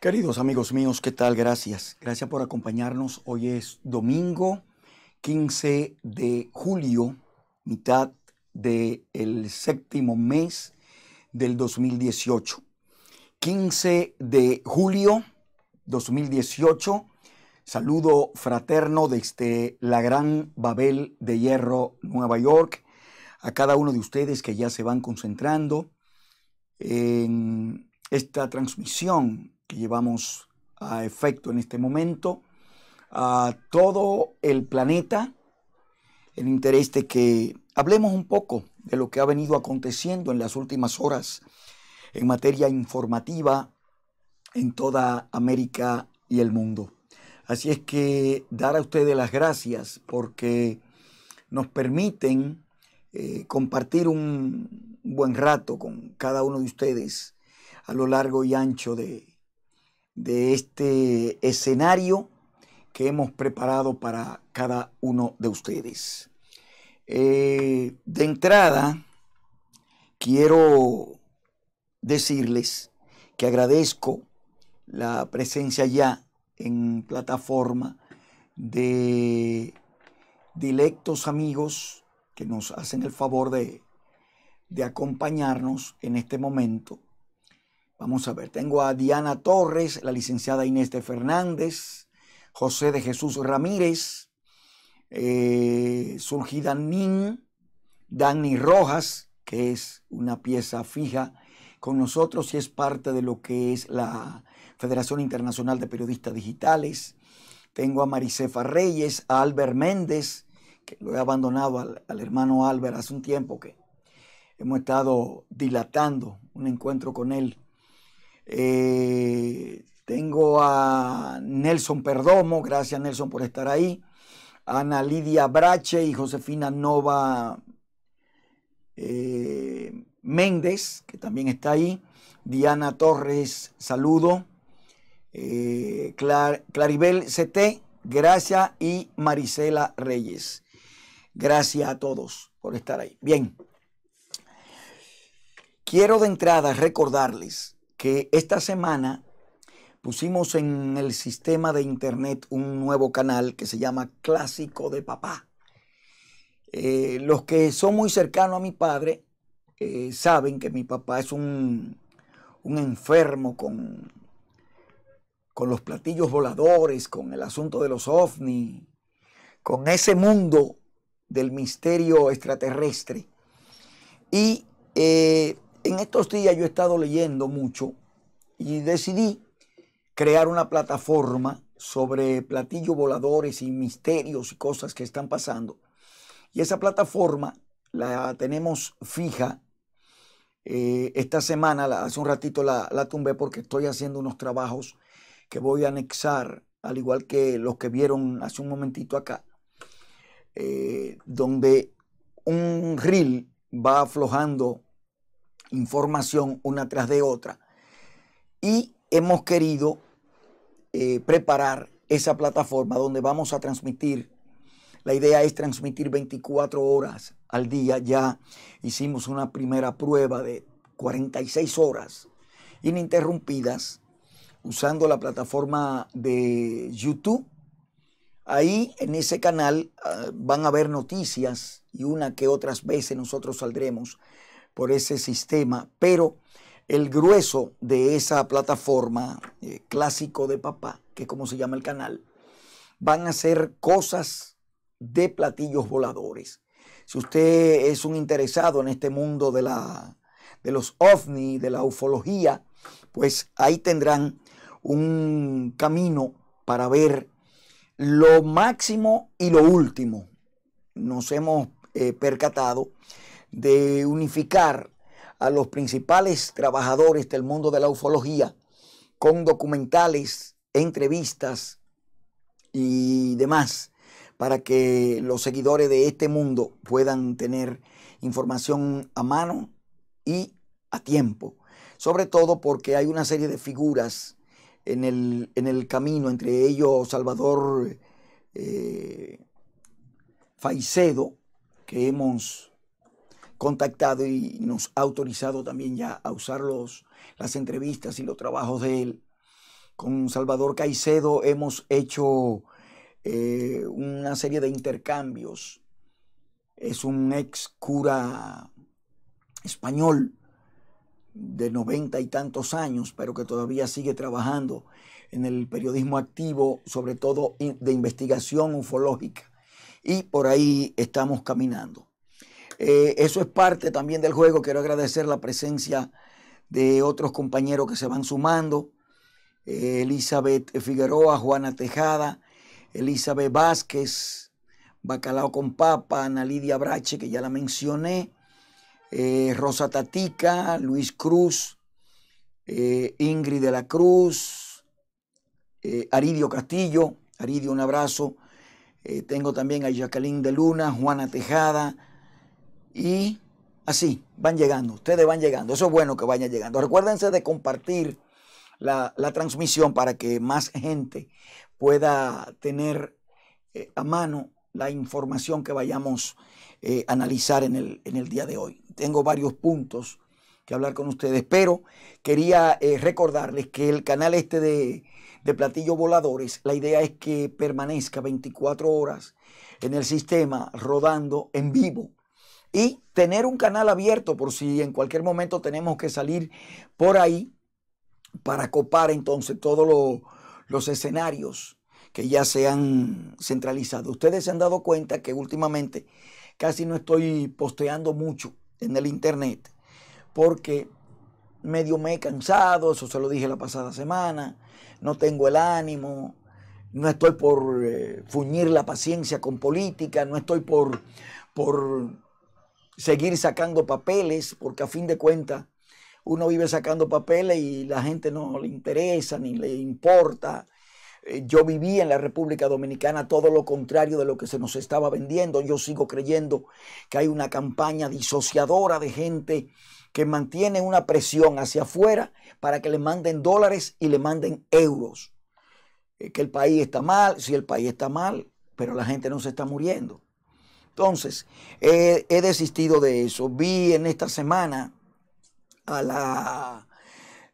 Queridos amigos míos, ¿qué tal? Gracias. Gracias por acompañarnos. Hoy es domingo 15 de julio, mitad del séptimo mes del 2018. 15 de julio 2018. Saludo fraterno desde la Gran Babel de Hierro, Nueva York, a cada uno de ustedes que ya se van concentrando en esta transmisión que llevamos a efecto en este momento a todo el planeta el interés de que hablemos un poco de lo que ha venido aconteciendo en las últimas horas en materia informativa en toda América y el mundo. Así es que dar a ustedes las gracias porque nos permiten eh, compartir un buen rato con cada uno de ustedes a lo largo y ancho de de este escenario que hemos preparado para cada uno de ustedes. Eh, de entrada, quiero decirles que agradezco la presencia ya en plataforma de directos amigos que nos hacen el favor de, de acompañarnos en este momento Vamos a ver, tengo a Diana Torres, la licenciada Inés de Fernández, José de Jesús Ramírez, eh, Surgida Nin, Dani Rojas, que es una pieza fija con nosotros y es parte de lo que es la Federación Internacional de Periodistas Digitales. Tengo a Maricefa Reyes, a Albert Méndez, que lo he abandonado al, al hermano Albert hace un tiempo que hemos estado dilatando un encuentro con él eh, tengo a Nelson Perdomo, gracias Nelson por estar ahí. Ana Lidia Brache y Josefina Nova eh, Méndez, que también está ahí. Diana Torres, saludo. Eh, Claribel CT, gracias. Y Marisela Reyes. Gracias a todos por estar ahí. Bien. Quiero de entrada recordarles que esta semana pusimos en el sistema de internet un nuevo canal que se llama Clásico de Papá. Eh, los que son muy cercanos a mi padre eh, saben que mi papá es un, un enfermo con, con los platillos voladores, con el asunto de los ovnis, con ese mundo del misterio extraterrestre. Y eh, en estos días yo he estado leyendo mucho y decidí crear una plataforma sobre platillos voladores y misterios y cosas que están pasando. Y esa plataforma la tenemos fija. Eh, esta semana, hace un ratito la, tumbé porque estoy haciendo unos trabajos que voy a anexar, al igual que los que vieron hace un momentito acá, eh, donde un reel va aflojando información una tras de otra. Y hemos querido eh, preparar esa plataforma donde vamos a transmitir. La idea es transmitir 24 horas al día. Ya hicimos una primera prueba de 46 horas ininterrumpidas usando la plataforma de YouTube. Ahí en ese canal ah, van a ver noticias y una que otras veces nosotros saldremos por ese sistema, pero el grueso de esa plataforma eh, clásico de papá, que es como se llama el canal, van a ser cosas de platillos voladores. Si usted es un interesado en este mundo de, la, de los ovni, de la ufología, pues ahí tendrán un camino para ver lo máximo y lo último. Nos hemos eh, percatado de unificar a los principales trabajadores del mundo de la ufología con documentales, entrevistas y demás para que los seguidores de este mundo puedan tener información a mano y a tiempo. Sobre todo porque hay una serie de figuras en el, camino, entre ellos Salvador eh, Faicedo, que hemos contactado y nos ha autorizado también ya a usar las entrevistas y los trabajos de él. Con Salvador Caicedo hemos hecho eh, una serie de intercambios. Es un ex cura español de noventa y tantos años, pero que todavía sigue trabajando en el periodismo activo, sobre todo de investigación ufológica. Y por ahí estamos caminando. Eh, eso es parte también del juego. Quiero agradecer la presencia de otros compañeros que se van sumando. Eh, Elizabeth Figueroa, Juana Tejada, Elizabeth Vázquez, Bacalao con Papa, Ana Lidia Brache, que ya la mencioné, eh, Rosa Tatica, Luis Cruz, Ingrid de la Cruz, Aridio Castillo. Aridio, un abrazo. tengo también a Jacqueline de Luna, Juana Tejada, y así, van llegando, ustedes van llegando. Eso es bueno que vayan llegando. Recuérdense de compartir la, transmisión para que más gente pueda tener eh, a mano la información que vayamos a eh, analizar en el, día de hoy. Tengo varios puntos que hablar con ustedes, pero quería eh, recordarles que el canal este de, de platillos voladores, la idea es que permanezca 24 horas en el sistema rodando en vivo y tener un canal abierto por si en cualquier momento tenemos que salir por ahí para copar entonces todos los escenarios que ya se han centralizado. Ustedes se han dado cuenta que últimamente casi no estoy posteando mucho en el internet porque medio me he cansado, eso se lo dije la pasada semana, no tengo el ánimo, no estoy por eh, fuñir la paciencia con política, no estoy por, por seguir sacando papeles, porque a fin de cuentas uno vive sacando papeles y la gente no le interesa ni le importa. Eh, yo viví en la República Dominicana todo lo contrario de lo que se nos estaba vendiendo. Yo sigo creyendo que hay una campaña disociadora de gente que mantiene una presión hacia afuera para que le manden dólares y le manden euros. Eh, que el país está mal, si el país está mal, pero la gente no se está muriendo. Entonces, he desistido de eso. Vi en esta semana a la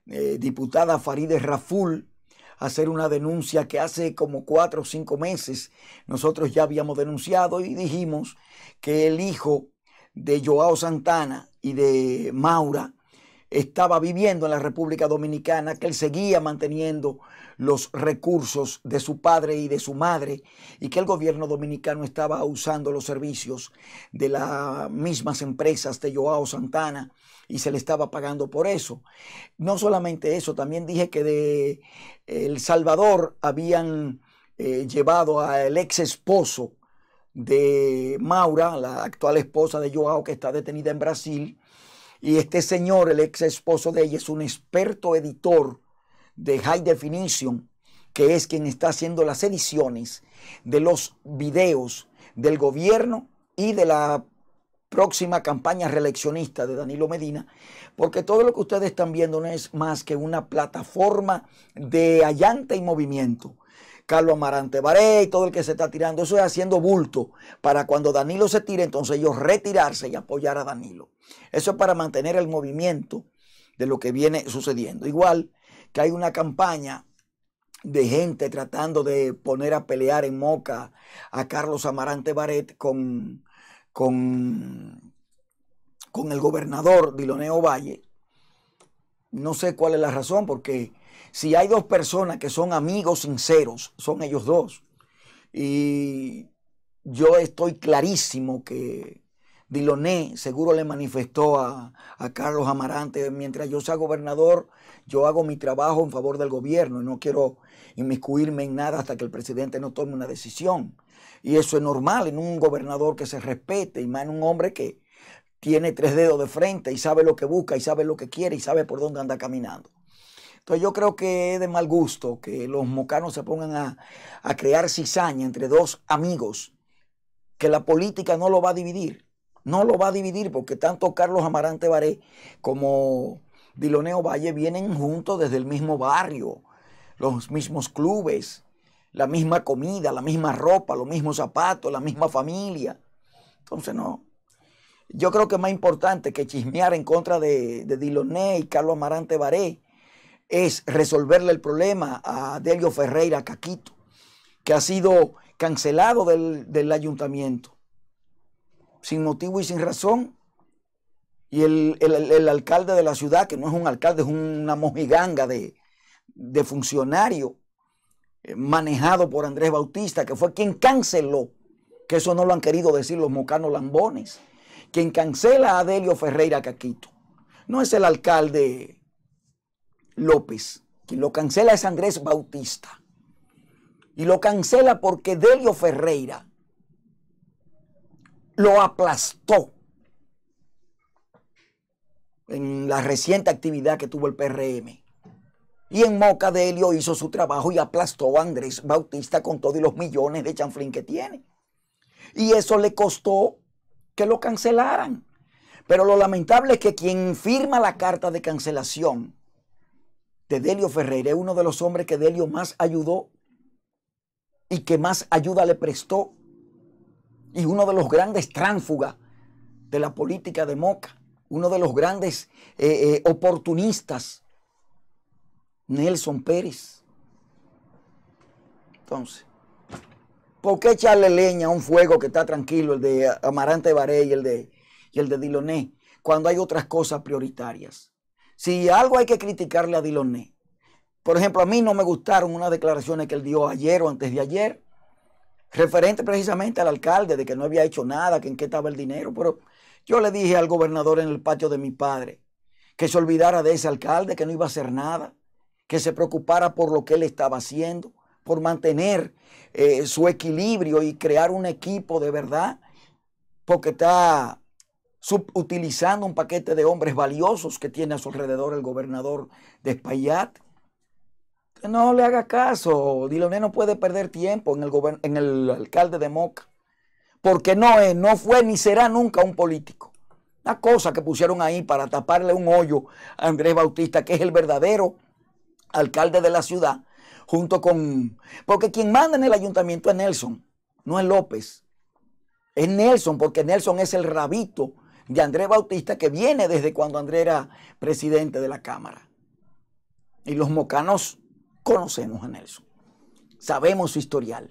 eh, diputada Farideh Raful hacer una denuncia que hace como cuatro o cinco meses nosotros ya habíamos denunciado y dijimos que el hijo de Joao Santana y de Maura estaba viviendo en la República Dominicana, que él seguía manteniendo los recursos de su padre y de su madre y que el gobierno dominicano estaba usando los servicios de las mismas empresas de Joao Santana y se le estaba pagando por eso. No solamente eso, también dije que de El Salvador habían eh, llevado al ex esposo de Maura, la actual esposa de Joao que está detenida en Brasil, y este señor, el ex esposo de ella, es un experto editor de High Definition, que es quien está haciendo las ediciones de los videos del gobierno y de la próxima campaña reeleccionista de Danilo Medina, porque todo lo que ustedes están viendo no es más que una plataforma de allante y movimiento Carlos Amarante Baré y todo el que se está tirando. Eso es haciendo bulto para cuando Danilo se tire, entonces ellos retirarse y apoyar a Danilo. Eso es para mantener el movimiento de lo que viene sucediendo. Igual que hay una campaña de gente tratando de poner a pelear en Moca a Carlos Amarante Baret con, con, con el gobernador Diloneo Valle. No sé cuál es la razón, porque si hay dos personas que son amigos sinceros, son ellos dos. Y yo estoy clarísimo que Diloné seguro le manifestó a, a, Carlos Amarante, mientras yo sea gobernador, yo hago mi trabajo en favor del gobierno y no quiero inmiscuirme en nada hasta que el presidente no tome una decisión. Y eso es normal en un gobernador que se respete y más en un hombre que tiene tres dedos de frente y sabe lo que busca y sabe lo que quiere y sabe por dónde anda caminando. Entonces yo creo que es de mal gusto que los mocanos se pongan a, crear cizaña entre dos amigos, que la política no lo va a dividir, no lo va a dividir porque tanto Carlos Amarante Baré como Diloneo Valle vienen juntos desde el mismo barrio, los mismos clubes, la misma comida, la misma ropa, los mismos zapatos, la misma familia. Entonces, no. Yo creo que es más importante que chismear en contra de, de Diloné y Carlos Amarante Baré es resolverle el problema a Adelio Ferreira Caquito, que ha sido cancelado del, ayuntamiento, sin motivo y sin razón. Y el, alcalde de la ciudad, que no es un alcalde, es una mojiganga de, de funcionario eh, manejado por Andrés Bautista, que fue quien canceló, que eso no lo han querido decir los mocanos lambones, quien cancela a Adelio Ferreira Caquito. No es el alcalde López. Quien lo cancela es Andrés Bautista. Y lo cancela porque Delio Ferreira lo aplastó en la reciente actividad que tuvo el PRM. Y en Moca Delio hizo su trabajo y aplastó a Andrés Bautista con todos los millones de chanflín que tiene. Y eso le costó que lo cancelaran. Pero lo lamentable es que quien firma la carta de cancelación de Delio Ferreira, es uno de los hombres que Delio más ayudó y que más ayuda le prestó, y uno de los grandes tránsfugas de la política de Moca, uno de los grandes eh, eh, oportunistas, Nelson Pérez. Entonces, ¿por qué echarle leña a un fuego que está tranquilo, el de Amarante Baré y el de, y el de Diloné, cuando hay otras cosas prioritarias? Si algo hay que criticarle a Diloné. Por ejemplo, a mí no me gustaron unas declaraciones que él dio ayer o antes de ayer, referente precisamente al alcalde de que no había hecho nada, que en qué estaba el dinero. Pero yo le dije al gobernador en el patio de mi padre que se olvidara de ese alcalde, que no iba a hacer nada, que se preocupara por lo que él estaba haciendo, por mantener eh, su equilibrio y crear un equipo de verdad, porque está utilizando un paquete de hombres valiosos que tiene a su alrededor el gobernador de Espaillat. No le haga caso, Diloné no puede perder tiempo en el, en el alcalde de Moca, porque no es, eh, no fue ni será nunca un político. Una cosa que pusieron ahí para taparle un hoyo a Andrés Bautista, que es el verdadero alcalde de la ciudad, junto con... Porque quien manda en el ayuntamiento es Nelson, no es López. Es Nelson, porque Nelson es el rabito de Andrés Bautista, que viene desde cuando Andrés era presidente de la Cámara. Y los mocanos conocemos a Nelson, sabemos su historial.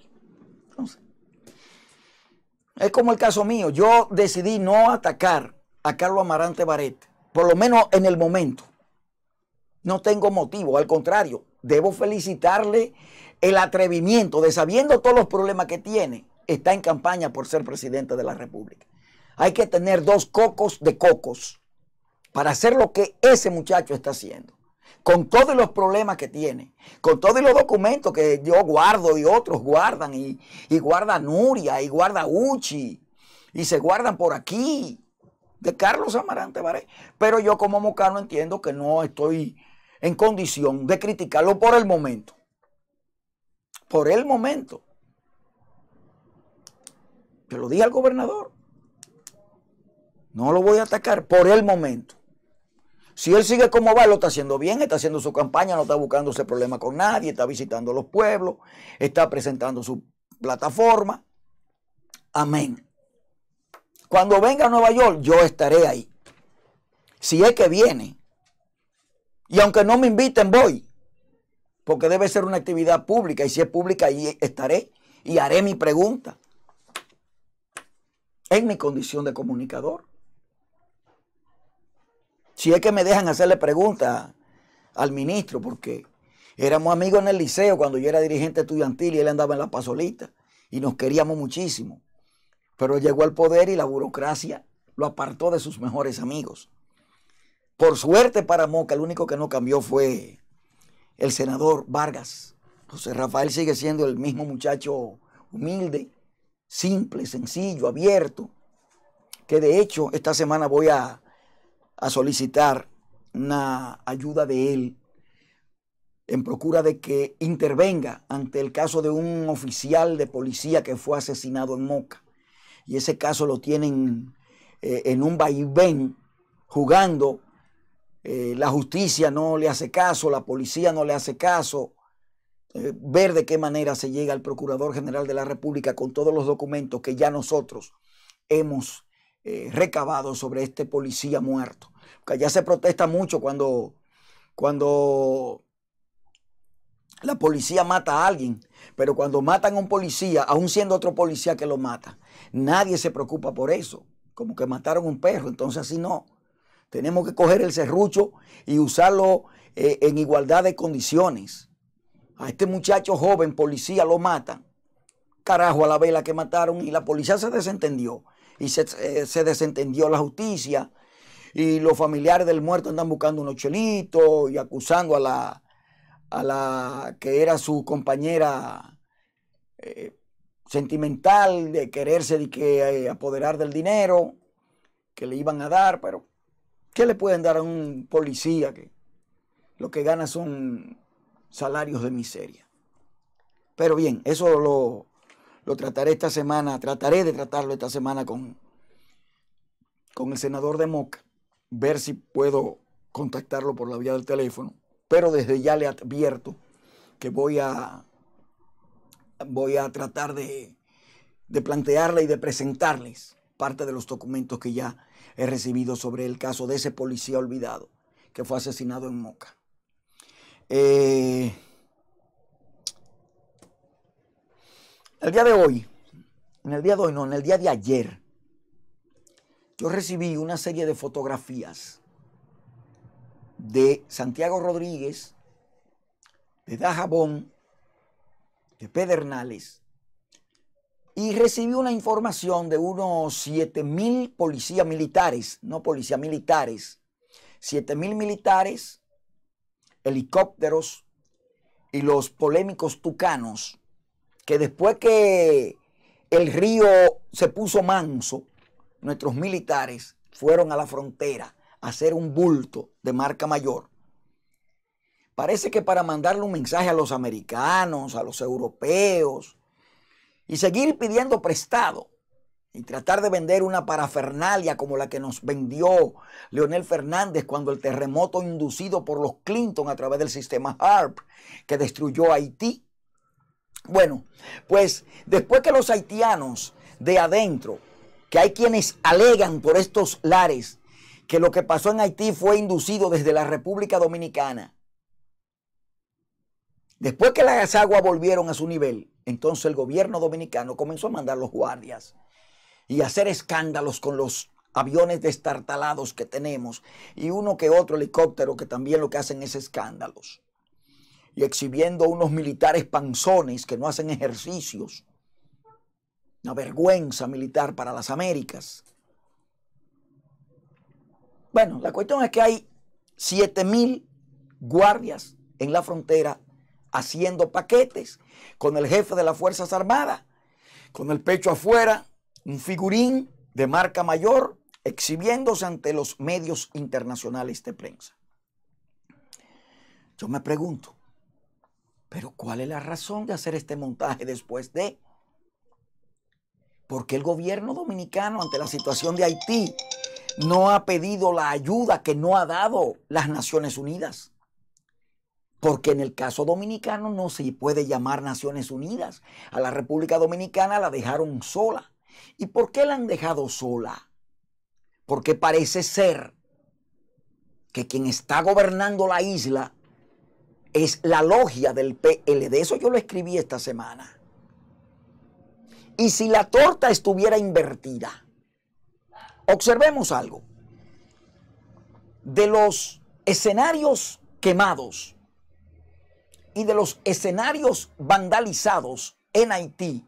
es como el caso mío, yo decidí no atacar a Carlos Amarante Baret, por lo menos en el momento. No tengo motivo, al contrario, debo felicitarle el atrevimiento de sabiendo todos los problemas que tiene, está en campaña por ser presidente de la República hay que tener dos cocos de cocos para hacer lo que ese muchacho está haciendo. Con todos los problemas que tiene, con todos los documentos que yo guardo y otros guardan, y, guarda Nuria, y guarda Uchi, y se guardan por aquí, de Carlos Amarante Baré. Pero yo como mocano entiendo que no estoy en condición de criticarlo por el momento. Por el momento. Yo lo dije al gobernador. No lo voy a atacar por el momento. Si él sigue como va, lo está haciendo bien, está haciendo su campaña, no está buscando ese problema con nadie, está visitando los pueblos, está presentando su plataforma. Amén. Cuando venga a Nueva York, yo estaré ahí. Si es que viene. Y aunque no me inviten, voy. Porque debe ser una actividad pública. Y si es pública, ahí estaré. Y haré mi pregunta. En mi condición de comunicador. Si es que me dejan hacerle preguntas al ministro, porque éramos amigos en el liceo cuando yo era dirigente estudiantil y él andaba en la pasolita y nos queríamos muchísimo. Pero llegó al poder y la burocracia lo apartó de sus mejores amigos. Por suerte para Moca, el único que no cambió fue el senador Vargas. José Rafael sigue siendo el mismo muchacho humilde, simple, sencillo, abierto, que de hecho esta semana voy a a solicitar una ayuda de él en procura de que intervenga ante el caso de un oficial de policía que fue asesinado en Moca. Y ese caso lo tienen eh, en un vaivén jugando. Eh, la justicia no le hace caso, la policía no le hace caso. Eh, ver de qué manera se llega al Procurador General de la República con todos los documentos que ya nosotros hemos eh, recabado sobre este policía muerto. Porque allá se protesta mucho cuando, cuando la policía mata a alguien, pero cuando matan a un policía, aún siendo otro policía que lo mata, nadie se preocupa por eso. Como que mataron un perro, entonces así no. Tenemos que coger el serrucho y usarlo eh, en igualdad de condiciones. A este muchacho joven, policía, lo matan. Carajo a la vela que mataron y la policía se desentendió y eh, se, desentendió la justicia y los familiares del muerto andan buscando unos chelitos y acusando a la, a la que era su compañera eh, sentimental de quererse de que, eh, apoderar del dinero que le iban a dar, pero ¿qué le pueden dar a un policía que lo que gana son salarios de miseria? Pero bien, eso lo lo trataré esta semana, trataré de tratarlo esta semana con, con el senador de Moca, ver si puedo contactarlo por la vía del teléfono, pero desde ya le advierto que voy a, voy a tratar de, de plantearle y de presentarles parte de los documentos que ya he recibido sobre el caso de ese policía olvidado que fue asesinado en Moca. Eh, El día de hoy, en el día de hoy, no, en el día de ayer, yo recibí una serie de fotografías de Santiago Rodríguez, de Dajabón, de Pedernales, y recibí una información de unos 7 mil policías militares, no policías militares, 7 mil militares, helicópteros y los polémicos tucanos que después que el río se puso manso, nuestros militares fueron a la frontera a hacer un bulto de marca mayor. Parece que para mandarle un mensaje a los americanos, a los europeos, y seguir pidiendo prestado y tratar de vender una parafernalia como la que nos vendió Leonel Fernández cuando el terremoto inducido por los Clinton a través del sistema HARP que destruyó Haití bueno, pues después que los haitianos de adentro, que hay quienes alegan por estos lares que lo que pasó en Haití fue inducido desde la República Dominicana, después que las aguas volvieron a su nivel, entonces el gobierno dominicano comenzó a mandar los guardias y a hacer escándalos con los aviones destartalados que tenemos y uno que otro helicóptero que también lo que hacen es escándalos y exhibiendo unos militares panzones que no hacen ejercicios. Una vergüenza militar para las Américas. Bueno, la cuestión es que hay mil guardias en la frontera haciendo paquetes con el jefe de las Fuerzas Armadas, con el pecho afuera, un figurín de marca mayor, exhibiéndose ante los medios internacionales de prensa. Yo me pregunto, pero ¿cuál es la razón de hacer este montaje después de? ¿Por qué el gobierno dominicano ante la situación de Haití no ha pedido la ayuda que no ha dado las Naciones Unidas? Porque en el caso dominicano no se puede llamar Naciones Unidas. A la República Dominicana la dejaron sola. ¿Y por qué la han dejado sola? Porque parece ser que quien está gobernando la isla es la logia del PLD. Eso yo lo escribí esta semana. Y si la torta estuviera invertida, observemos algo. De los escenarios quemados y de los escenarios vandalizados en Haití,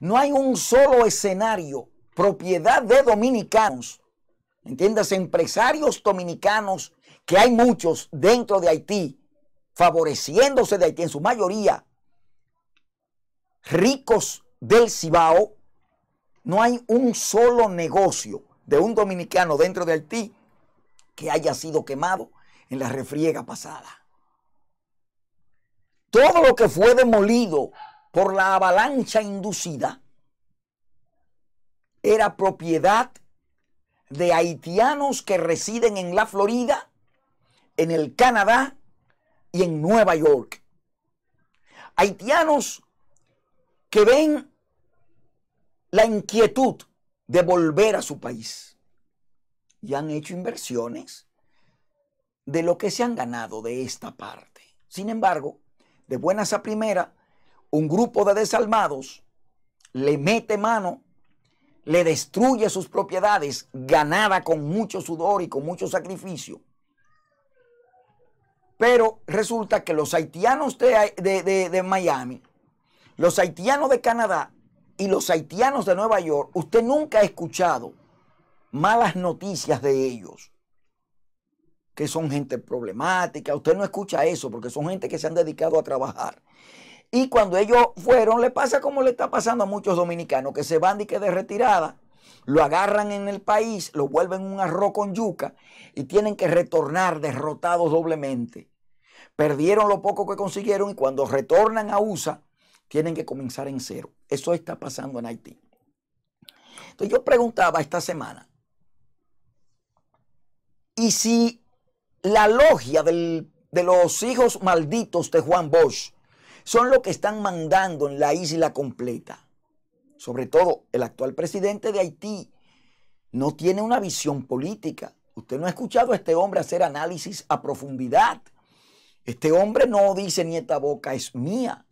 no hay un solo escenario propiedad de dominicanos, entiendas, empresarios dominicanos, que hay muchos dentro de Haití, favoreciéndose de Haití en su mayoría, ricos del Cibao, no hay un solo negocio de un dominicano dentro de Haití que haya sido quemado en la refriega pasada. Todo lo que fue demolido por la avalancha inducida era propiedad de haitianos que residen en la Florida, en el Canadá y en Nueva York. Haitianos que ven la inquietud de volver a su país y han hecho inversiones de lo que se han ganado de esta parte. Sin embargo, de buenas a primera, un grupo de desalmados le mete mano, le destruye sus propiedades ganada con mucho sudor y con mucho sacrificio pero resulta que los haitianos de, Miami, los haitianos de Canadá y los haitianos de Nueva York, usted nunca ha escuchado malas noticias de ellos, que son gente problemática, usted no escucha eso porque son gente que se han dedicado a trabajar. Y cuando ellos fueron, le pasa como le está pasando a muchos dominicanos, que se van y que de retirada, lo agarran en el país, lo vuelven un arroz con yuca y tienen que retornar derrotados doblemente perdieron lo poco que consiguieron y cuando retornan a USA tienen que comenzar en cero. Eso está pasando en Haití. Entonces yo preguntaba esta semana, ¿y si la logia de los hijos malditos de Juan Bosch son los que están mandando en la isla completa? Sobre todo el actual presidente de Haití no tiene una visión política. Usted no ha escuchado a este hombre hacer análisis a profundidad. Este hombre no dice ni esta boca es mía.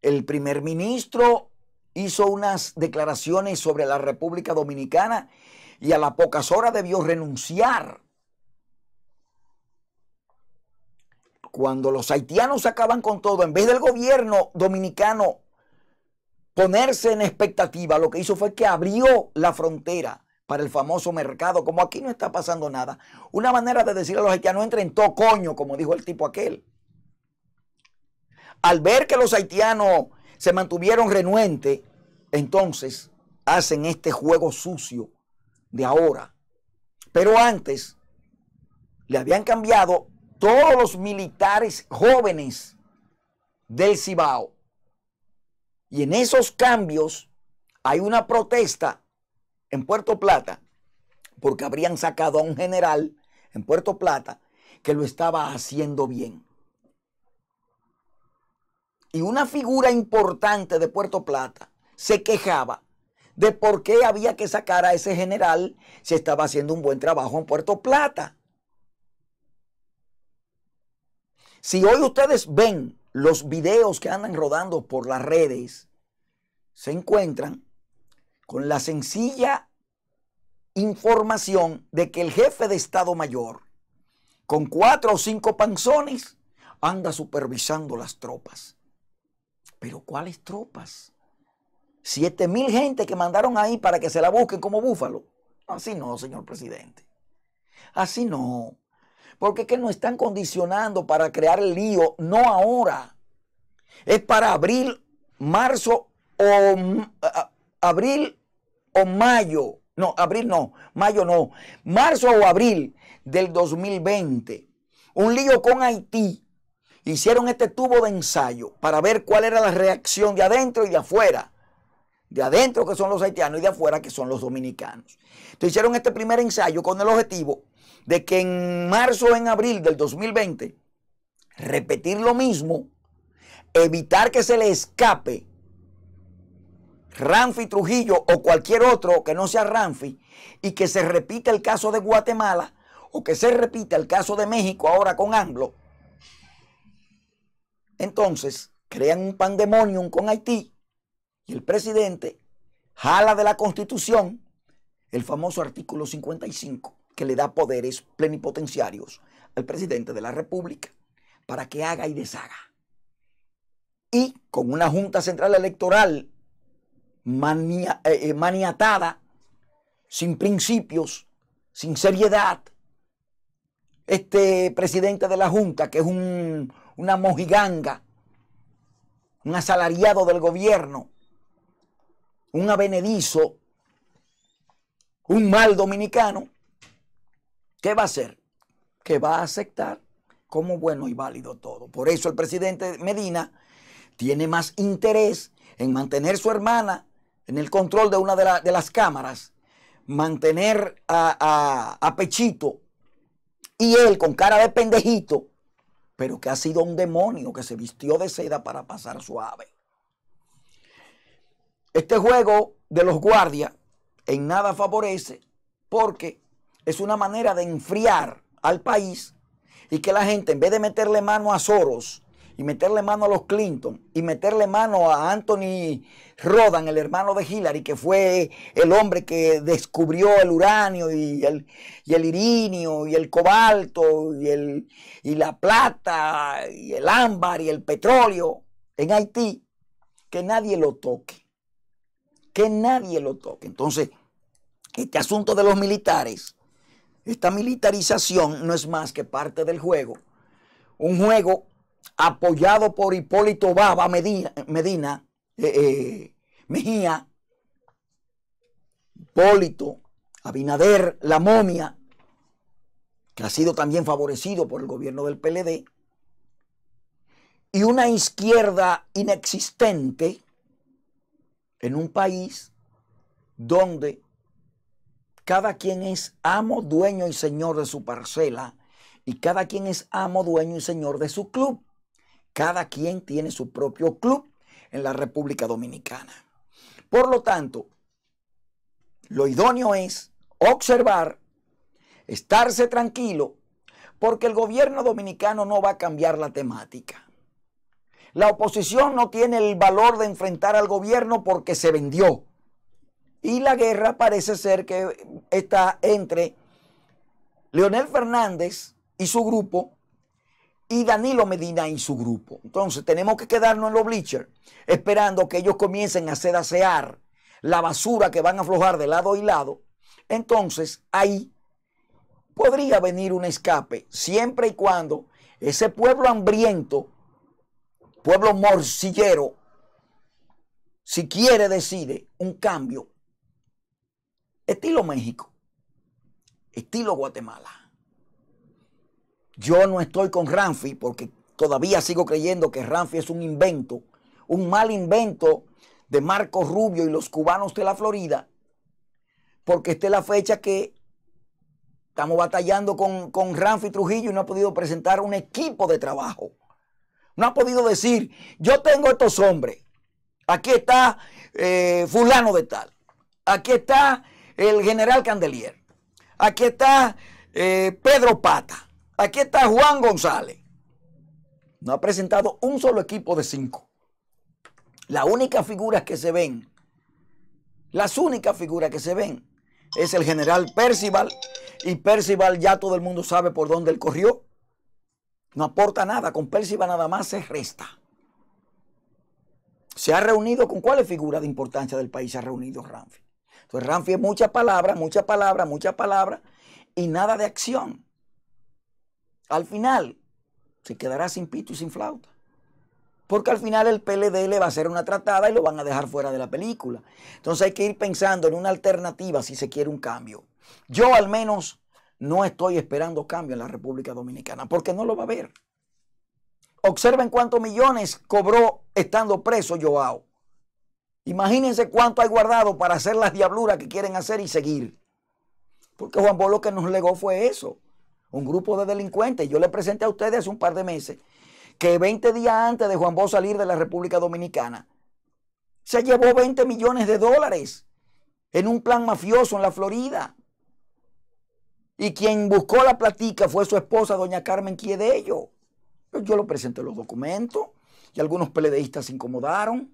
El primer ministro hizo unas declaraciones sobre la República Dominicana y a las pocas horas debió renunciar. Cuando los haitianos acaban con todo, en vez del gobierno dominicano ponerse en expectativa, lo que hizo fue que abrió la frontera para el famoso mercado, como aquí no está pasando nada. Una manera de decirle a los haitianos, entren todo coño, como dijo el tipo aquel. Al ver que los haitianos se mantuvieron renuentes, entonces hacen este juego sucio de ahora. Pero antes le habían cambiado todos los militares jóvenes del Cibao. Y en esos cambios hay una protesta en Puerto Plata, porque habrían sacado a un general en Puerto Plata que lo estaba haciendo bien. Y una figura importante de Puerto Plata se quejaba de por qué había que sacar a ese general si estaba haciendo un buen trabajo en Puerto Plata. Si hoy ustedes ven los videos que andan rodando por las redes, se encuentran con la sencilla información de que el jefe de Estado Mayor, con cuatro o cinco panzones, anda supervisando las tropas. Pero ¿cuáles tropas? Siete mil gente que mandaron ahí para que se la busquen como búfalo. Así no, señor presidente. Así no. Porque es que nos están condicionando para crear el lío, no ahora. Es para abril, marzo o mm, abril o mayo, no, abril no, mayo no, marzo o abril del 2020, un lío con Haití. Hicieron este tubo de ensayo para ver cuál era la reacción de adentro y de afuera. De adentro que son los haitianos y de afuera que son los dominicanos. Entonces hicieron este primer ensayo con el objetivo de que en marzo o en abril del 2020 repetir lo mismo, evitar que se le escape Ranfi Trujillo o cualquier otro que no sea Ranfi y que se repita el caso de Guatemala o que se repita el caso de México ahora con ANGLO, entonces crean un pandemonium con Haití y el presidente jala de la constitución el famoso artículo 55 que le da poderes plenipotenciarios al presidente de la República para que haga y deshaga. Y con una Junta Central Electoral eh, eh, maniatada, sin principios, sin seriedad, este presidente de la Junta, que es un, una mojiganga, un asalariado del gobierno, un avenedizo, un mal dominicano, ¿qué va a hacer? Que va a aceptar como bueno y válido todo. Por eso el presidente Medina tiene más interés en mantener su hermana en el control de una de, las cámaras, mantener a, a Pechito y él con cara de pendejito, pero que ha sido un demonio que se vistió de seda para pasar suave. Este juego de los guardias en nada favorece porque es una manera de enfriar al país y que la gente, en vez de meterle mano a Soros y meterle mano a los Clinton y meterle mano a Anthony Rodan, el hermano de Hillary, que fue el hombre que descubrió el uranio y el, irinio y el cobalto y, y la plata y el ámbar y el petróleo en Haití, que nadie lo toque. Que nadie lo toque. Entonces, este asunto de los militares, esta militarización no es más que parte del juego. Un juego apoyado por Hipólito Baba Medina, eh, eh, Mejía, Hipólito, Abinader, La Momia, que ha sido también favorecido por el gobierno del PLD, y una izquierda inexistente en un país donde cada quien es amo, dueño y señor de su parcela y cada quien es amo, dueño y señor de su club. Cada quien tiene su propio club en la República Dominicana. Por lo tanto, lo idóneo es observar, estarse tranquilo, porque el gobierno dominicano no va a cambiar la temática. La oposición no tiene el valor de enfrentar al gobierno porque se vendió. Y la guerra parece ser que está entre Leonel Fernández y su grupo y Danilo Medina y su grupo. Entonces tenemos que quedarnos en los bleachers esperando que ellos comiencen a sedasear la basura que van a aflojar de lado y lado. Entonces ahí podría venir un escape siempre y cuando ese pueblo hambriento, pueblo morcillero, si quiere decide un cambio. Estilo México, estilo Guatemala. Yo no estoy con Ramfi porque todavía sigo creyendo que Ramfi es un invento, un mal invento de Marco Rubio y los cubanos de la Florida, porque esta es la fecha que estamos batallando con, con Ramfi Trujillo y no ha podido presentar un equipo de trabajo. No ha podido decir, yo tengo estos hombres, aquí está eh, fulano de tal, aquí está el general Candelier, aquí está eh, Pedro Pata. Aquí está Juan González. No ha presentado un solo equipo de cinco. Las únicas figuras que se ven, las únicas figuras que se ven es el general Percival. Y Percival ya todo el mundo sabe por dónde él corrió. No aporta nada. Con Percival nada más se resta. Se ha reunido con cuáles figuras de importancia del país se ha reunido Ramfi. Entonces Ramfi es mucha palabra, mucha palabra, mucha palabra y nada de acción al final se quedará sin pito y sin flauta. Porque al final el PLD le va a hacer una tratada y lo van a dejar fuera de la película. Entonces hay que ir pensando en una alternativa si se quiere un cambio. Yo al menos no estoy esperando cambio en la República Dominicana porque no lo va a haber. Observen cuántos millones cobró estando preso Joao. Imagínense cuánto hay guardado para hacer las diabluras que quieren hacer y seguir. Porque Juan Bolo que nos legó fue eso un grupo de delincuentes. Yo le presenté a ustedes hace un par de meses que 20 días antes de Juan Bos salir de la República Dominicana, se llevó 20 millones de dólares en un plan mafioso en la Florida. Y quien buscó la platica fue su esposa, doña Carmen Quiedello. Yo le presenté los documentos y algunos peledeístas se incomodaron.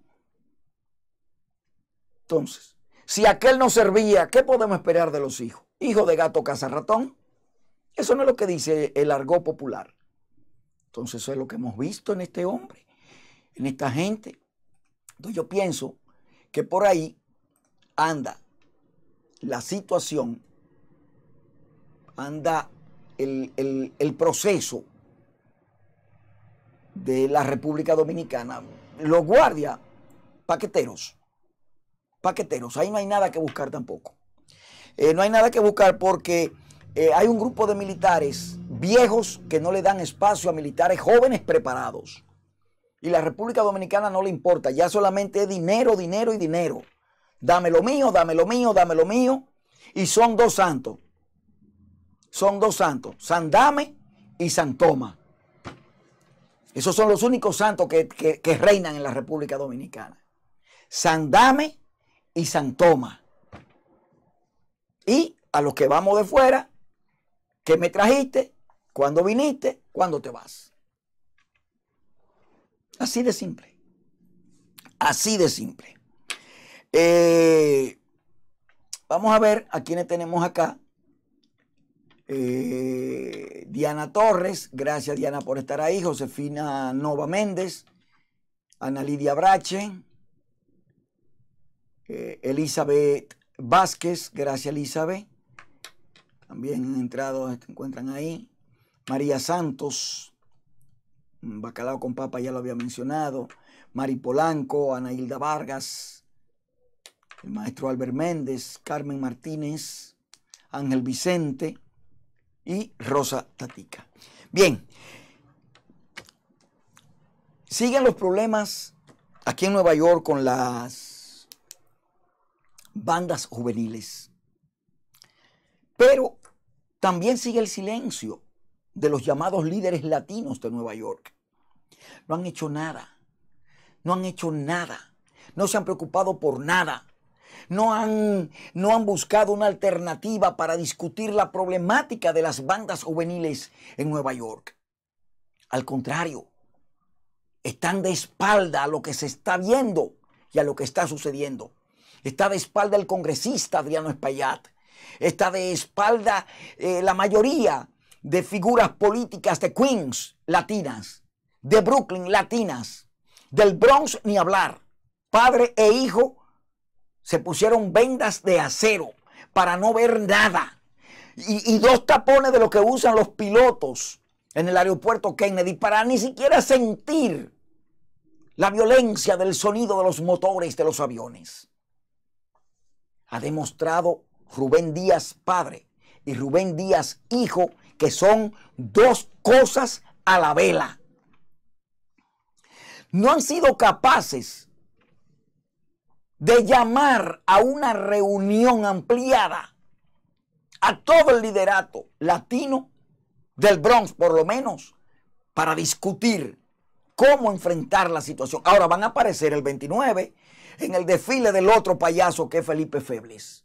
Entonces, si aquel no servía, ¿qué podemos esperar de los hijos? Hijo de gato caza ratón. Eso no es lo que dice el argot popular. Entonces eso es lo que hemos visto en este hombre, en esta gente. Entonces yo pienso que por ahí anda la situación, anda el, proceso de la República Dominicana. Los guardias, paqueteros, paqueteros, ahí no hay nada que buscar tampoco. Eh, no hay nada que buscar porque eh, hay un grupo de militares viejos que no le dan espacio a militares jóvenes preparados. Y la República Dominicana no le importa, ya solamente es dinero, dinero y dinero. Dame lo mío, dame lo mío, dame lo mío. Y son dos santos. Son dos santos, San Dame y San Toma. Esos son los únicos santos que, que reinan en la República Dominicana. San Dame y San Toma. Y a los que vamos de fuera, ¿Qué me trajiste? ¿Cuándo viniste? ¿Cuándo te vas? Así de simple. Así de simple. Eh, vamos a ver a quiénes tenemos acá. Eh, Diana Torres, gracias Diana por estar ahí. Josefina Nova Méndez, Ana Lidia Brache, eh, Elizabeth Vázquez, gracias Elizabeth también han entrado, se encuentran ahí. María Santos, Bacalao con Papa ya lo había mencionado. Mari Polanco, Hilda Vargas, el maestro Albert Méndez, Carmen Martínez, Ángel Vicente y Rosa Tatica. Bien, siguen los problemas aquí en Nueva York con las bandas juveniles. Pero también sigue el silencio de los llamados líderes latinos de Nueva York. No han hecho nada. No han hecho nada. No se han preocupado por nada. No han, no han buscado una alternativa para discutir la problemática de las bandas juveniles en Nueva York. Al contrario, están de espalda a lo que se está viendo y a lo que está sucediendo. Está de espalda el congresista Adriano Espaillat, está de espalda eh, la mayoría de figuras políticas de Queens, latinas, de Brooklyn, latinas, del Bronx, ni hablar. Padre e hijo se pusieron vendas de acero para no ver nada. Y, y dos tapones de lo que usan los pilotos en el aeropuerto Kennedy para ni siquiera sentir la violencia del sonido de los motores de los aviones. Ha demostrado Rubén Díaz padre y Rubén Díaz hijo, que son dos cosas a la vela. No han sido capaces de llamar a una reunión ampliada a todo el liderato latino del Bronx, por lo menos, para discutir cómo enfrentar la situación. Ahora van a aparecer el 29 en el desfile del otro payaso que es Felipe Febles.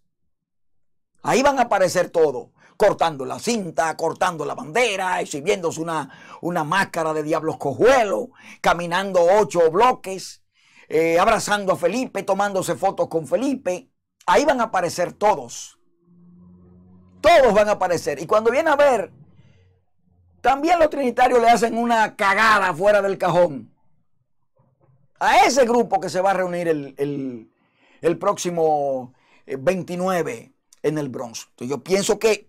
Ahí van a aparecer todos, cortando la cinta, cortando la bandera, exhibiéndose una, una máscara de diablos cojuelos, caminando ocho bloques, eh, abrazando a Felipe, tomándose fotos con Felipe. Ahí van a aparecer todos. Todos van a aparecer. Y cuando viene a ver, también los trinitarios le hacen una cagada fuera del cajón. A ese grupo que se va a reunir el, el próximo 29 eh, en el Bronx. Entonces yo pienso que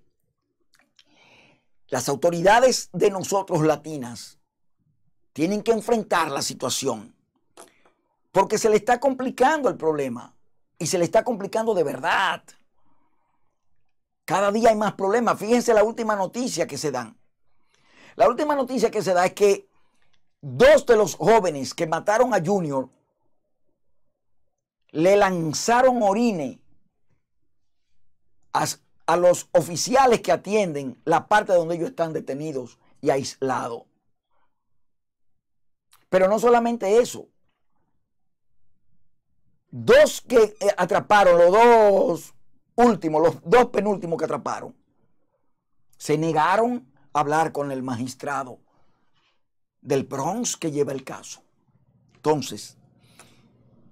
las autoridades de nosotros latinas tienen que enfrentar la situación porque se le está complicando el problema y se le está complicando de verdad. Cada día hay más problemas. Fíjense la última noticia que se dan. La última noticia que se da es que dos de los jóvenes que mataron a Junior le lanzaron orine a, los oficiales que atienden la parte donde ellos están detenidos y aislados. Pero no solamente eso. Dos que eh, atraparon, los dos últimos, los dos penúltimos que atraparon, se negaron a hablar con el magistrado del Bronx que lleva el caso. Entonces,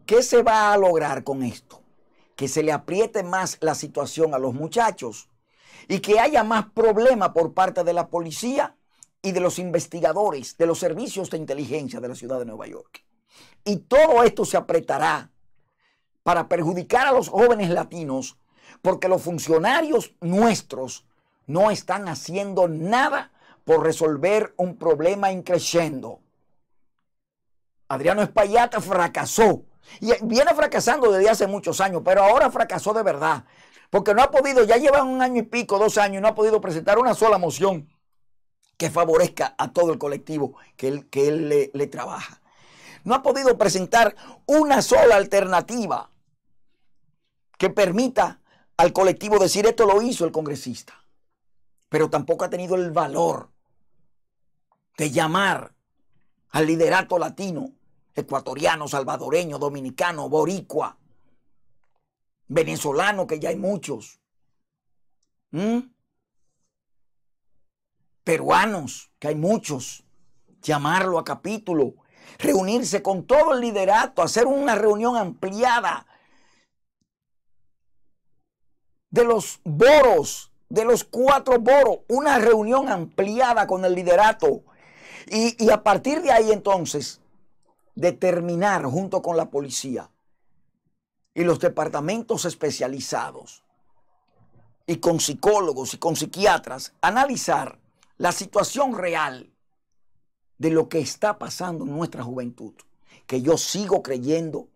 ¿qué se va a lograr con esto? que se le apriete más la situación a los muchachos y que haya más problema por parte de la policía y de los investigadores, de los servicios de inteligencia de la ciudad de Nueva York. Y todo esto se apretará para perjudicar a los jóvenes latinos porque los funcionarios nuestros no están haciendo nada por resolver un problema increciendo. Adriano Espaillat fracasó y viene fracasando desde hace muchos años, pero ahora fracasó de verdad. Porque no ha podido, ya lleva un año y pico, dos años, no ha podido presentar una sola moción que favorezca a todo el colectivo que él, que le, le trabaja. No ha podido presentar una sola alternativa que permita al colectivo decir esto lo hizo el congresista. Pero tampoco ha tenido el valor de llamar al liderato latino ecuatoriano, salvadoreño, dominicano, boricua, venezolano, que ya hay muchos, peruanos, que hay muchos, llamarlo a capítulo, reunirse con todo el liderato, hacer una reunión ampliada de los boros, de los cuatro boros, una reunión ampliada con el liderato. Y, y a partir de ahí entonces, determinar junto con la policía y los departamentos especializados y con psicólogos y con psiquiatras, analizar la situación real de lo que está pasando en nuestra juventud. Que yo sigo creyendo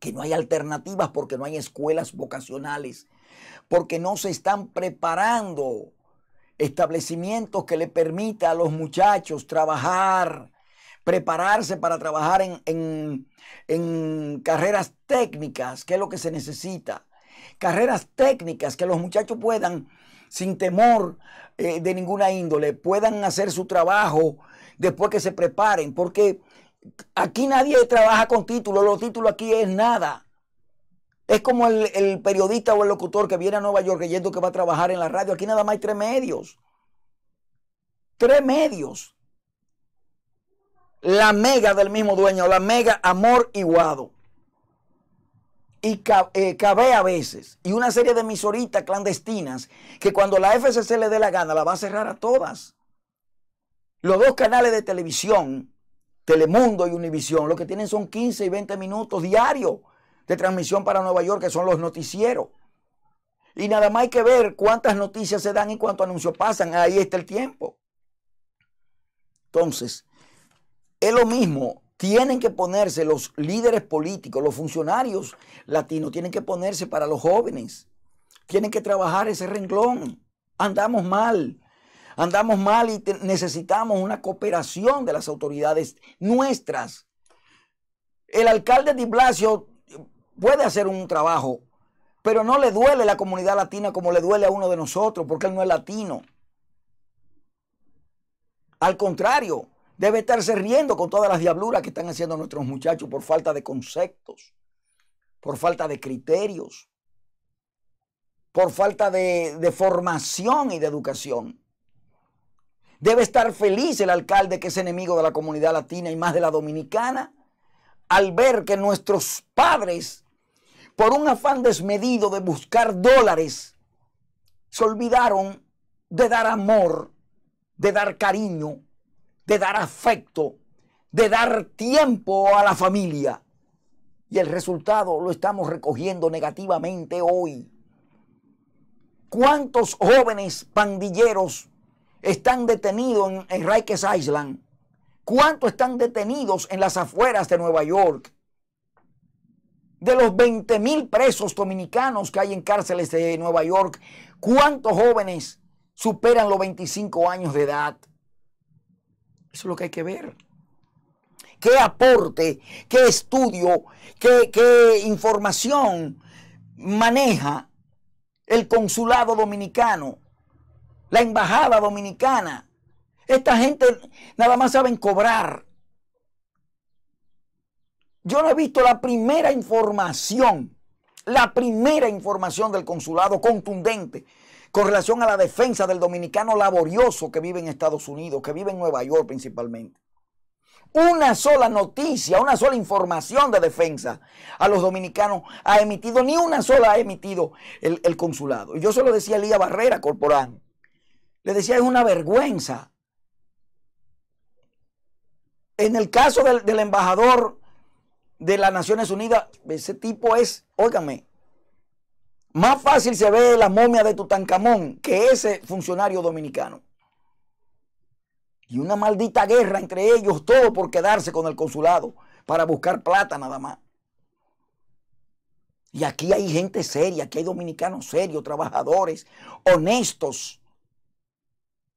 que no hay alternativas porque no hay escuelas vocacionales, porque no se están preparando establecimientos que le permita a los muchachos trabajar, prepararse para trabajar en, carreras técnicas, que es lo que se necesita. Carreras técnicas que los muchachos puedan, sin temor eh, de ninguna índole, puedan hacer su trabajo después que se preparen, porque aquí nadie trabaja con títulos, los títulos aquí es nada. Es como el, periodista o el locutor que viene a Nueva York leyendo que va a trabajar en la radio. Aquí nada más hay tres medios. Tres medios la mega del mismo dueño, la mega Amor y Guado. Y eh, cabe a veces. Y una serie de emisoritas clandestinas que cuando la FCC le dé la gana la va a cerrar a todas. Los dos canales de televisión, Telemundo y Univisión, lo que tienen son 15 y 20 minutos diarios de transmisión para Nueva York, que son los noticieros. Y nada más hay que ver cuántas noticias se dan y cuántos anuncios pasan. Ahí está el tiempo. Entonces, es lo mismo, tienen que ponerse los líderes políticos, los funcionarios latinos, tienen que ponerse para los jóvenes, tienen que trabajar ese renglón. Andamos mal, andamos mal y necesitamos una cooperación de las autoridades nuestras. El alcalde de Blasio puede hacer un trabajo, pero no le duele la comunidad latina como le duele a uno de nosotros, porque él no es latino. Al contrario, debe estarse riendo con todas las diabluras que están haciendo nuestros muchachos por falta de conceptos, por falta de criterios, por falta de, de, formación y de educación. Debe estar feliz el alcalde que es enemigo de la comunidad latina y más de la dominicana al ver que nuestros padres, por un afán desmedido de buscar dólares, se olvidaron de dar amor, de dar cariño, de dar afecto, de dar tiempo a la familia. Y el resultado lo estamos recogiendo negativamente hoy. ¿Cuántos jóvenes pandilleros están detenidos en, Rikers Island? ¿Cuántos están detenidos en las afueras de Nueva York? De los 20 mil presos dominicanos que hay en cárceles de Nueva York, ¿cuántos jóvenes superan los 25 años de edad? Eso es lo que hay que ver. ¿Qué aporte, qué estudio, qué, información maneja el consulado dominicano, la embajada dominicana? Esta gente nada más saben cobrar. Yo no he visto la primera información, la primera información del consulado contundente con relación a la defensa del dominicano laborioso que vive en Estados Unidos, que vive en Nueva York principalmente. Una sola noticia, una sola información de defensa a los dominicanos ha emitido, ni una sola ha emitido el, consulado. Y yo se lo decía a Lía Barrera, corporal, Le decía, es una vergüenza. En el caso del, embajador de las Naciones Unidas, ese tipo es, óigame, más fácil se ve la momia de Tutankamón que ese funcionario dominicano. Y una maldita guerra entre ellos, todo por quedarse con el consulado para buscar plata nada más. Y aquí hay gente seria, aquí hay dominicanos serios, trabajadores, honestos.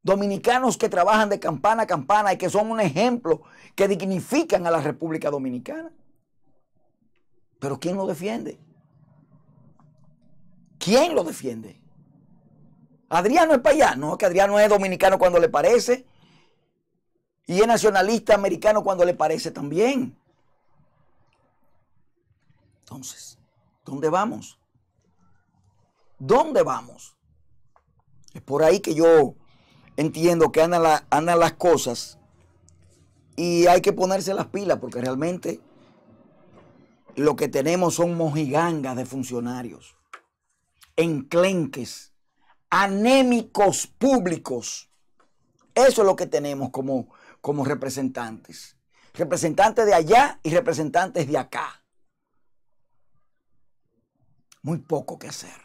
Dominicanos que trabajan de campana a campana y que son un ejemplo que dignifican a la República Dominicana. Pero ¿quién lo defiende? ¿Quién lo defiende? Adriano es payano, que Adriano es dominicano cuando le parece. Y es nacionalista americano cuando le parece también. Entonces, ¿dónde vamos? ¿Dónde vamos? Es por ahí que yo entiendo que andan, andan las cosas y hay que ponerse las pilas porque realmente lo que tenemos son mojigangas de funcionarios enclenques, anémicos públicos. Eso es lo que tenemos como, como representantes. Representantes de allá y representantes de acá. Muy poco que hacer.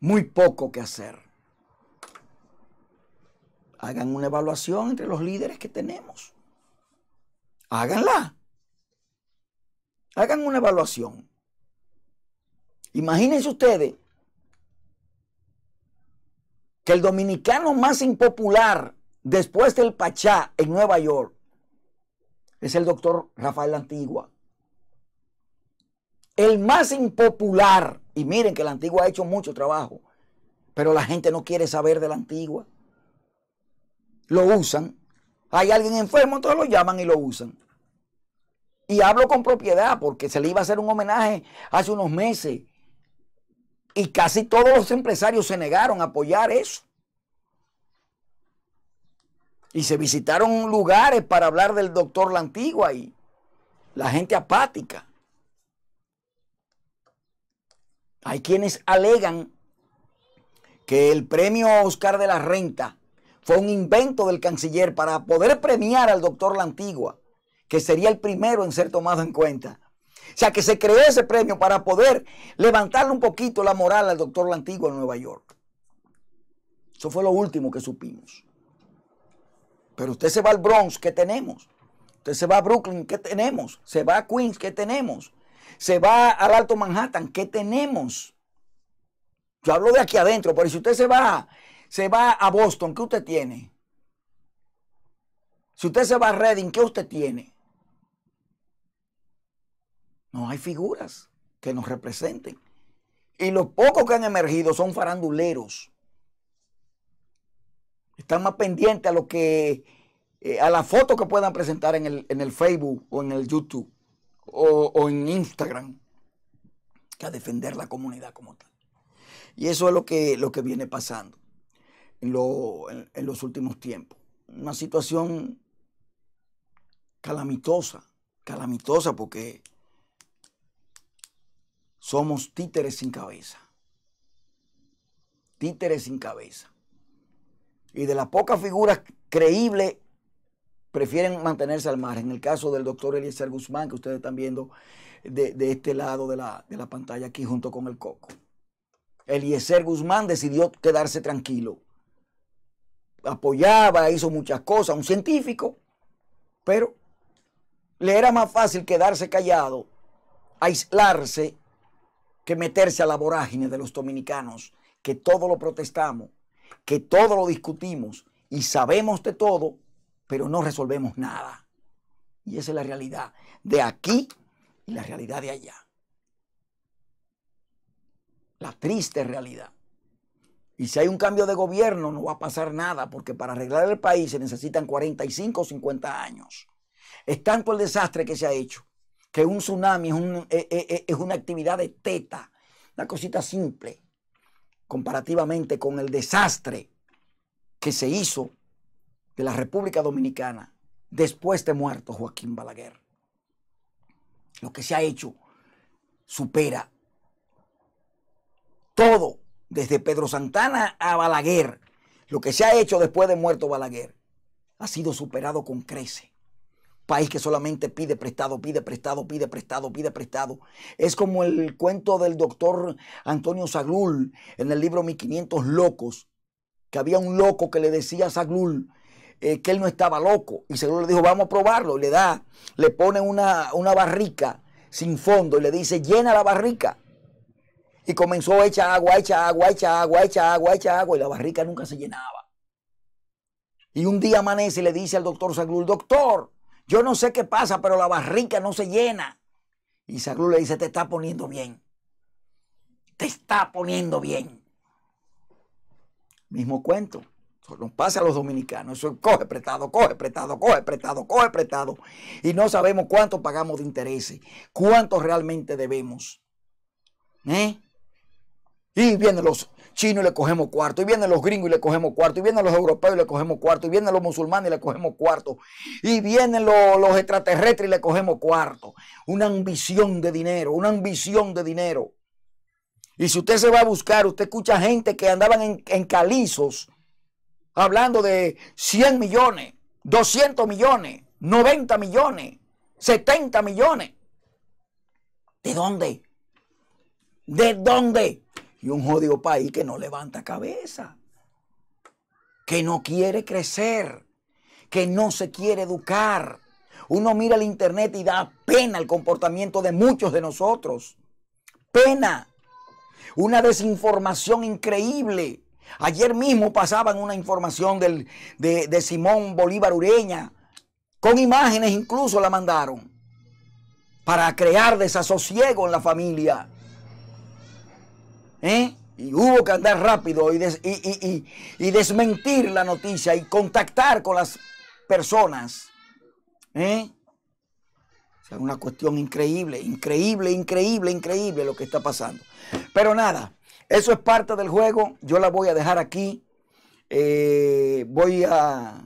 Muy poco que hacer. Hagan una evaluación entre los líderes que tenemos. Háganla. Hagan una evaluación. Imagínense ustedes que el dominicano más impopular después del Pachá en Nueva York es el doctor Rafael Antigua. El más impopular, y miren que la Antigua ha hecho mucho trabajo, pero la gente no quiere saber de la Antigua. Lo usan. Hay alguien enfermo, entonces lo llaman y lo usan. Y hablo con propiedad porque se le iba a hacer un homenaje hace unos meses y casi todos los empresarios se negaron a apoyar eso. Y se visitaron lugares para hablar del doctor La Antigua y la gente apática. Hay quienes alegan que el premio Oscar de la Renta fue un invento del canciller para poder premiar al doctor La Antigua, que sería el primero en ser tomado en cuenta. O sea, que se creó ese premio para poder levantarle un poquito la moral al doctor Lantigua en Nueva York. Eso fue lo último que supimos. Pero usted se va al Bronx, ¿qué tenemos? Usted se va a Brooklyn, ¿qué tenemos? Se va a Queens, ¿qué tenemos? Se va al Alto Manhattan, ¿qué tenemos? Yo hablo de aquí adentro, pero si usted se va, se va a Boston, ¿qué usted tiene? Si usted se va a Reading, ¿qué usted tiene? No hay figuras que nos representen. Y los pocos que han emergido son faranduleros. Están más pendientes a lo que eh, a la foto que puedan presentar en el, Facebook o en el YouTube o, en Instagram que a defender la comunidad como tal. Y eso es lo que, lo que viene pasando en, en los últimos tiempos. Una situación calamitosa, calamitosa porque somos títeres sin cabeza. Títeres sin cabeza. Y de las pocas figuras creíbles, prefieren mantenerse al margen. En el caso del doctor Eliezer Guzmán, que ustedes están viendo de, este lado de la, de la pantalla aquí junto con el Coco. Eliezer Guzmán decidió quedarse tranquilo. Apoyaba, hizo muchas cosas, un científico, pero le era más fácil quedarse callado, aislarse que meterse a la vorágine de los dominicanos, que todo lo protestamos, que todo lo discutimos y sabemos de todo, pero no resolvemos nada. Y esa es la realidad de aquí y la realidad de allá. La triste realidad. Y si hay un cambio de gobierno no va a pasar nada, porque para arreglar el país se necesitan 45 o 50 años. Es tanto el desastre que se ha hecho que un tsunami eh, eh, eh, es, una actividad de teta, una cosita simple, comparativamente con el desastre que se hizo de la República Dominicana después de muerto Joaquín Balaguer. Lo que se ha hecho supera todo, desde Pedro Santana a Balaguer. Lo que se ha hecho después de muerto Balaguer ha sido superado con crece país que solamente pide prestado, pide prestado, pide prestado, pide prestado. Es como el cuento del doctor Antonio Zaglul en el libro 1500 Locos, que había un loco que le decía a Zaglul eh, que él no estaba loco. Y Zaglul le dijo, vamos a probarlo. Y le da, le pone una, una barrica sin fondo y le dice, llena la barrica. Y comenzó a echar agua, echa agua, echa agua, echa agua, echa agua, y la barrica nunca se llenaba. Y un día amanece y le dice al doctor Zaglul, doctor, yo no sé qué pasa, pero la barrica no se llena. Y Salud le dice, te está poniendo bien. Te está poniendo bien. Mismo cuento. Eso nos pasa a los dominicanos. Eso coge prestado, coge prestado, coge prestado, coge prestado. Y no sabemos cuánto pagamos de intereses, cuánto realmente debemos. ¿Eh? Y vienen los, chino y le cogemos cuarto, y vienen los gringos y le cogemos cuarto, y vienen los europeos y le cogemos cuarto, y vienen los musulmanes y le cogemos cuarto, y vienen los, extraterrestres y le cogemos cuarto. Una ambición de dinero, una ambición de dinero. Y si usted se va a buscar, usted escucha gente que andaban en, en calizos hablando de 100 millones, 200 millones, 90 millones, 70 millones. ¿De dónde? ¿De dónde? y un jodido país que no levanta cabeza, que no quiere crecer, que no se quiere educar. Uno mira el internet y da pena el comportamiento de muchos de nosotros. Pena. Una desinformación increíble. Ayer mismo pasaban una información de, de Simón Bolívar Ureña. Con imágenes incluso la mandaron. Para crear desasosiego en la familia. ¿Eh? Y hubo que andar rápido y, des, y, desmentir la noticia y contactar con las personas. ¿eh? una cuestión increíble, increíble, increíble, increíble lo que está pasando. Pero nada, eso es parte del juego. Yo la voy a dejar aquí. Eh, voy a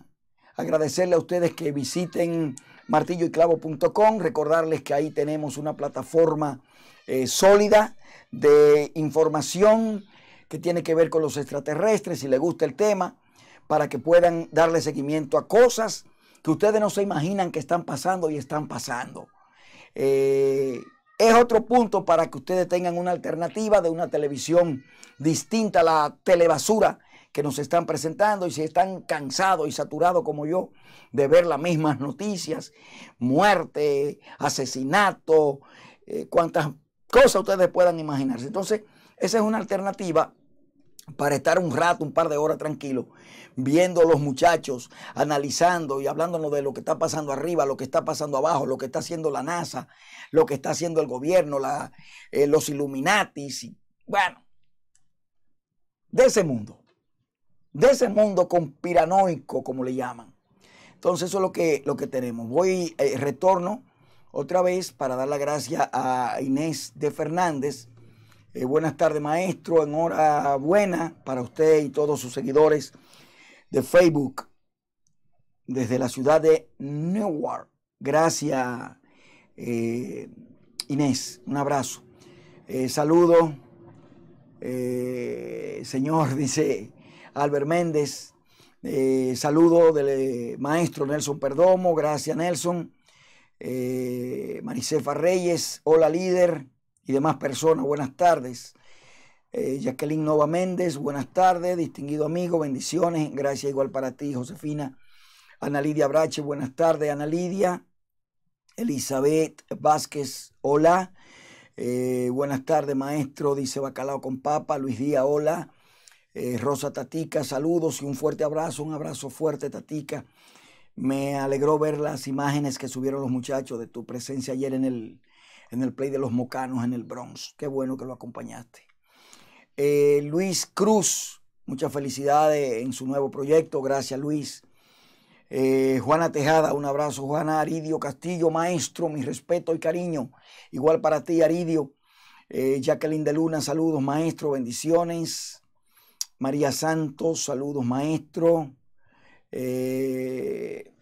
agradecerle a ustedes que visiten martilloyclavo.com, recordarles que ahí tenemos una plataforma eh, sólida de información que tiene que ver con los extraterrestres, si les gusta el tema, para que puedan darle seguimiento a cosas que ustedes no se imaginan que están pasando y están pasando. Eh, es otro punto para que ustedes tengan una alternativa de una televisión distinta a la telebasura que nos están presentando y si están cansados y saturados como yo de ver las mismas noticias, muerte, asesinato, eh, cuántas Cosa ustedes puedan imaginarse. Entonces, esa es una alternativa para estar un rato, un par de horas tranquilo, viendo a los muchachos, analizando y hablándonos de lo que está pasando arriba, lo que está pasando abajo, lo que está haciendo la NASA, lo que está haciendo el gobierno, eh, los Illuminatis, y, bueno, de ese mundo, de ese mundo conspiranoico, como le llaman. Entonces eso es lo que, lo que tenemos. Voy, eh, retorno otra vez para dar la gracia a Inés de Fernández. Eh, buenas tardes, maestro. Enhorabuena para usted y todos sus seguidores de Facebook desde la ciudad de Newark. Gracias, eh, Inés. Un abrazo. Eh, saludo, señor, dice Albert Méndez. saludo del maestro Nelson Perdomo. Gracias, Nelson eh, Maricefa Reyes, hola líder y demás personas, buenas tardes. Eh, Jacqueline Nova Méndez, buenas tardes, distinguido amigo, bendiciones, gracias igual para ti, Josefina. Ana Lidia Brache, buenas tardes, Ana Lidia. Elizabeth Vázquez, hola. Eh, buenas tardes, maestro, dice Bacalao con Papa. Luis Díaz, hola. Eh, Rosa Tatica, saludos y un fuerte abrazo, un abrazo fuerte, Tatica. Me alegró ver las imágenes que subieron los muchachos de tu presencia ayer en el, play de los Mocanos en el Bronx. Qué bueno que lo acompañaste. Eh, Luis Cruz, muchas felicidades en su nuevo proyecto. Gracias, Luis. Eh, Juana Tejada, un abrazo. Juana Aridio Castillo, maestro, mi respeto y cariño. Igual para ti, Aridio. Eh, Jacqueline de Luna, saludos, maestro, bendiciones. María Santos, saludos, maestro. Eh,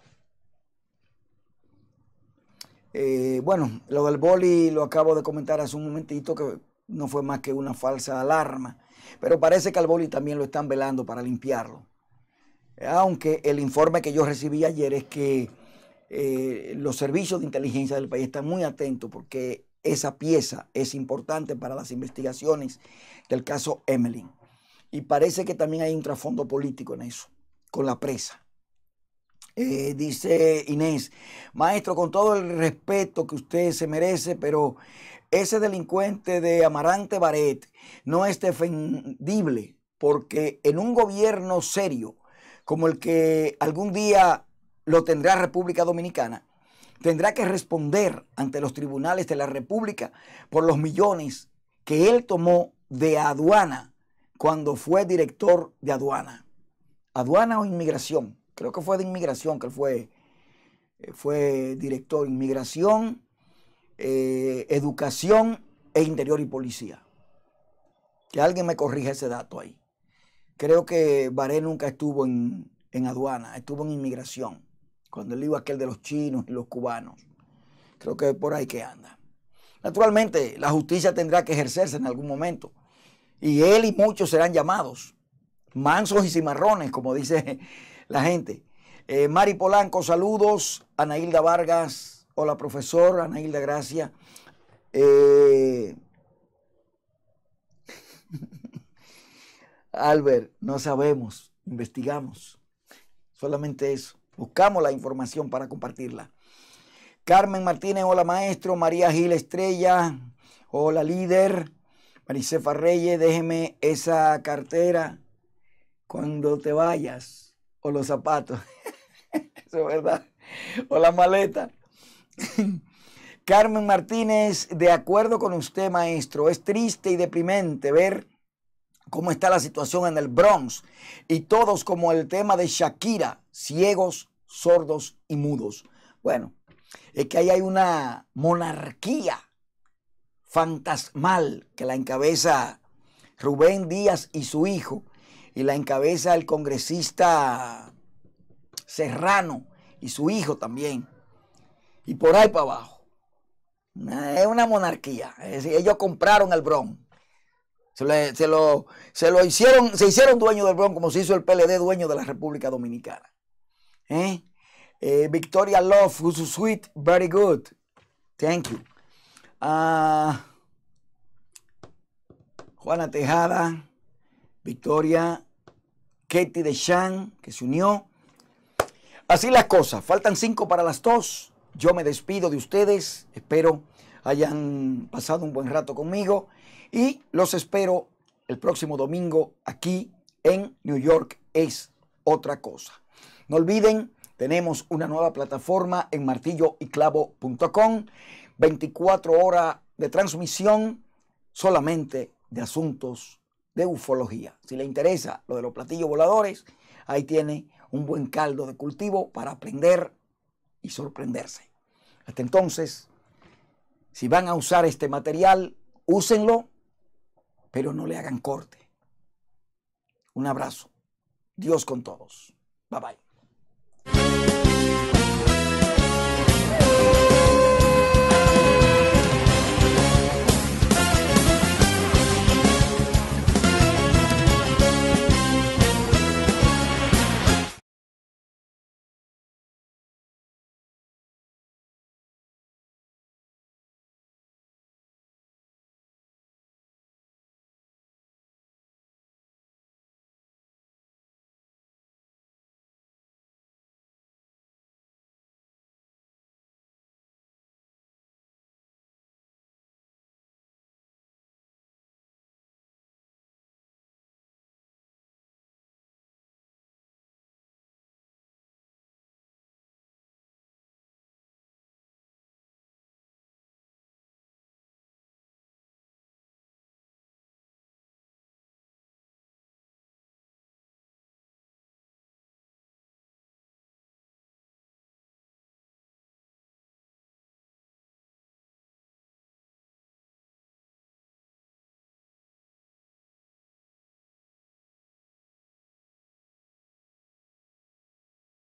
eh, bueno, lo del boli lo acabo de comentar hace un momentito que no fue más que una falsa alarma, pero parece que al boli también lo están velando para limpiarlo. Aunque el informe que yo recibí ayer es que eh, los servicios de inteligencia del país están muy atentos porque esa pieza es importante para las investigaciones del caso Emeline. Y parece que también hay un trasfondo político en eso, con la presa. Eh, dice Inés, maestro, con todo el respeto que usted se merece, pero ese delincuente de Amarante Baret no es defendible, porque en un gobierno serio como el que algún día lo tendrá República Dominicana, tendrá que responder ante los tribunales de la República por los millones que él tomó de aduana cuando fue director de aduana. Aduana o inmigración creo que fue de inmigración, que él fue, eh, fue director de inmigración, eh, educación e interior y policía. Que alguien me corrija ese dato ahí. Creo que Baré nunca estuvo en, en aduana, estuvo en inmigración, cuando él iba aquel de los chinos y los cubanos. Creo que por ahí que anda. Naturalmente, la justicia tendrá que ejercerse en algún momento. Y él y muchos serán llamados. Mansos y cimarrones, como dice la gente. Eh, Mari Polanco, saludos. Anailda Vargas, hola profesor. Anailda, gracias. Eh, Albert, no sabemos, investigamos. Solamente eso. Buscamos la información para compartirla. Carmen Martínez, hola maestro. María Gil Estrella, hola líder. Maricefa Reyes, déjeme esa cartera cuando te vayas o los zapatos. Eso es verdad. O la maleta. Carmen Martínez, de acuerdo con usted, maestro, es triste y deprimente ver cómo está la situación en el Bronx y todos como el tema de Shakira, ciegos, sordos y mudos. Bueno, es que ahí hay una monarquía fantasmal que la encabeza Rubén Díaz y su hijo, y la encabeza el congresista Serrano y su hijo también. Y por ahí para abajo. Es una monarquía. ellos compraron el Bron. Se, lo, se, lo, hicieron, se hicieron dueño del Bron como se hizo el PLD dueño de la República Dominicana. ¿Eh? Eh, Victoria Love, who's sweet, very good. Thank you. Ah, Juana Tejada. Victoria Katie Deschamps, que se unió. Así las cosas. Faltan cinco para las dos. Yo me despido de ustedes. Espero hayan pasado un buen rato conmigo. Y los espero el próximo domingo aquí en New York es otra cosa. No olviden, tenemos una nueva plataforma en martilloyclavo.com, 24 horas de transmisión solamente de asuntos de ufología. Si le interesa lo de los platillos voladores, ahí tiene un buen caldo de cultivo para aprender y sorprenderse. Hasta entonces, si van a usar este material, úsenlo, pero no le hagan corte. Un abrazo. Dios con todos. Bye bye.